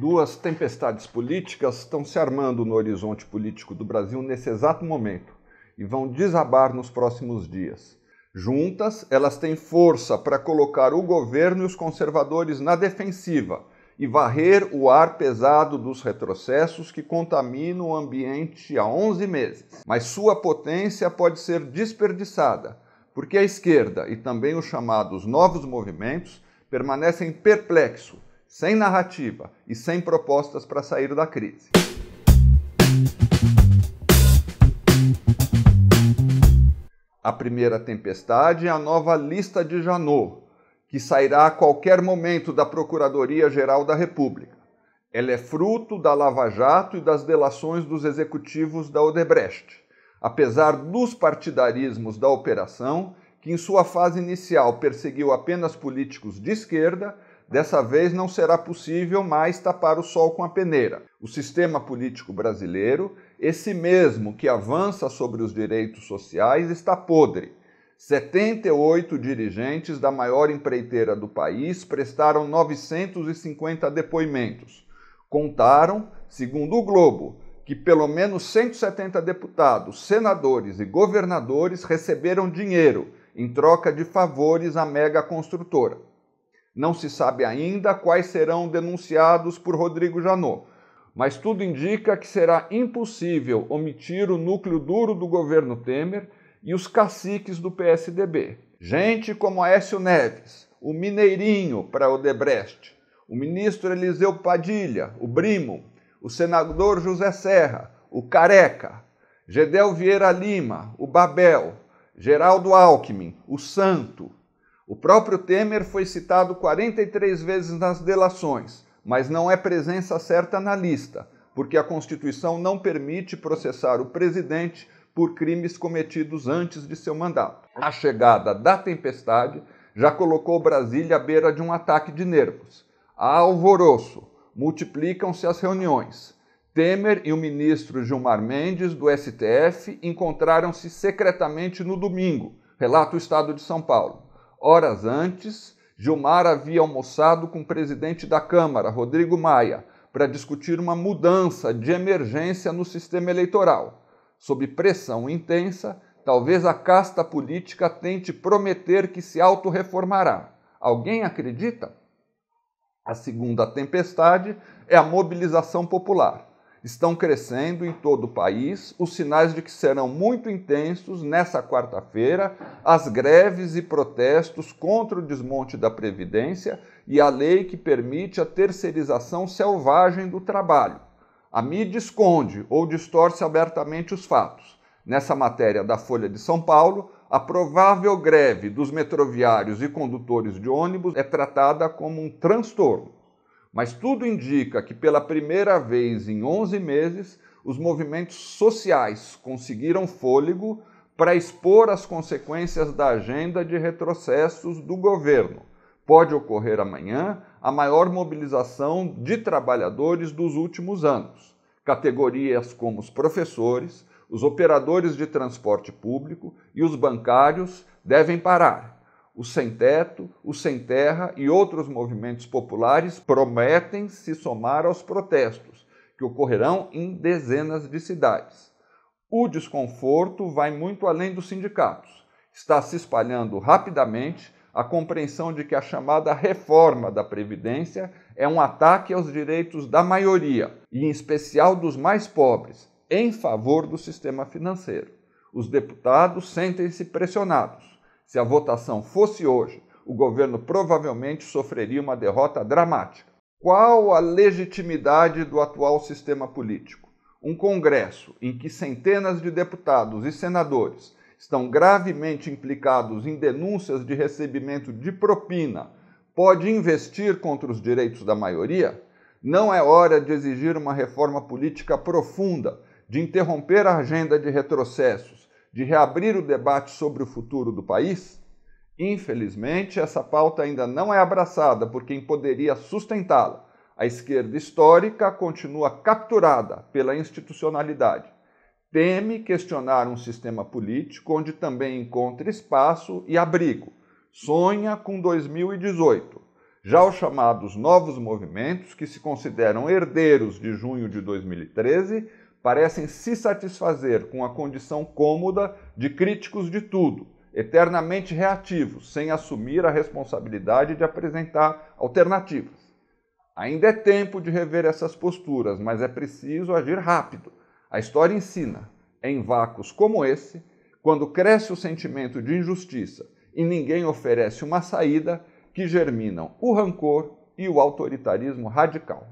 Duas tempestades políticas estão se armando no horizonte político do Brasil nesse exato momento e vão desabar nos próximos dias. Juntas, elas têm força para colocar o governo e os conservadores na defensiva e varrer o ar pesado dos retrocessos que contaminam o ambiente há 11 meses. Mas sua potência pode ser desperdiçada, porque a esquerda e também os chamados novos movimentos permanecem perplexos sem narrativa e sem propostas para sair da crise. A primeira tempestade é a nova lista de Janot, que sairá a qualquer momento da Procuradoria-Geral da República. Ela é fruto da Lava Jato e das delações dos executivos da Odebrecht, apesar dos partidarismos da operação, que em sua fase inicial perseguiu apenas políticos de esquerda Dessa vez não será possível mais tapar o sol com a peneira. O sistema político brasileiro, esse mesmo que avança sobre os direitos sociais, está podre. 78 dirigentes da maior empreiteira do país prestaram 950 depoimentos. Contaram, segundo o Globo, que pelo menos 170 deputados, senadores e governadores receberam dinheiro em troca de favores à mega construtora. Não se sabe ainda quais serão denunciados por Rodrigo Janot, mas tudo indica que será impossível omitir o núcleo duro do governo Temer e os caciques do PSDB. Gente como Aécio Neves, o Mineirinho para Odebrecht, o ministro Eliseu Padilha, o Brimo, o senador José Serra, o Careca, Gedel Vieira Lima, o Babel, Geraldo Alckmin, o Santo, o próprio Temer foi citado 43 vezes nas delações, mas não é presença certa na lista, porque a Constituição não permite processar o presidente por crimes cometidos antes de seu mandato. A chegada da tempestade já colocou Brasília à beira de um ataque de nervos. Há alvoroço, multiplicam-se as reuniões. Temer e o ministro Gilmar Mendes, do STF, encontraram-se secretamente no domingo, relata o Estado de São Paulo. Horas antes, Gilmar havia almoçado com o presidente da Câmara, Rodrigo Maia, para discutir uma mudança de emergência no sistema eleitoral. Sob pressão intensa, talvez a casta política tente prometer que se autorreformará. Alguém acredita? A segunda tempestade é a mobilização popular estão crescendo em todo o país, os sinais de que serão muito intensos nessa quarta-feira as greves e protestos contra o desmonte da Previdência e a lei que permite a terceirização selvagem do trabalho. A mídia esconde ou distorce abertamente os fatos. Nessa matéria da Folha de São Paulo, a provável greve dos metroviários e condutores de ônibus é tratada como um transtorno. Mas tudo indica que pela primeira vez em 11 meses, os movimentos sociais conseguiram fôlego para expor as consequências da agenda de retrocessos do governo. Pode ocorrer amanhã a maior mobilização de trabalhadores dos últimos anos. Categorias como os professores, os operadores de transporte público e os bancários devem parar o Sem Teto, o Sem Terra e outros movimentos populares prometem se somar aos protestos, que ocorrerão em dezenas de cidades. O desconforto vai muito além dos sindicatos. Está se espalhando rapidamente a compreensão de que a chamada reforma da Previdência é um ataque aos direitos da maioria, e em especial dos mais pobres, em favor do sistema financeiro. Os deputados sentem-se pressionados se a votação fosse hoje, o governo provavelmente sofreria uma derrota dramática. Qual a legitimidade do atual sistema político? Um Congresso em que centenas de deputados e senadores estão gravemente implicados em denúncias de recebimento de propina pode investir contra os direitos da maioria? Não é hora de exigir uma reforma política profunda, de interromper a agenda de retrocessos de reabrir o debate sobre o futuro do país, infelizmente essa pauta ainda não é abraçada por quem poderia sustentá-la. A esquerda histórica continua capturada pela institucionalidade. Teme questionar um sistema político onde também encontra espaço e abrigo. Sonha com 2018. Já os chamados novos movimentos, que se consideram herdeiros de junho de 2013, parecem se satisfazer com a condição cômoda de críticos de tudo, eternamente reativos, sem assumir a responsabilidade de apresentar alternativas. Ainda é tempo de rever essas posturas, mas é preciso agir rápido. A história ensina, em vácuos como esse, quando cresce o sentimento de injustiça e ninguém oferece uma saída, que germinam o rancor e o autoritarismo radical.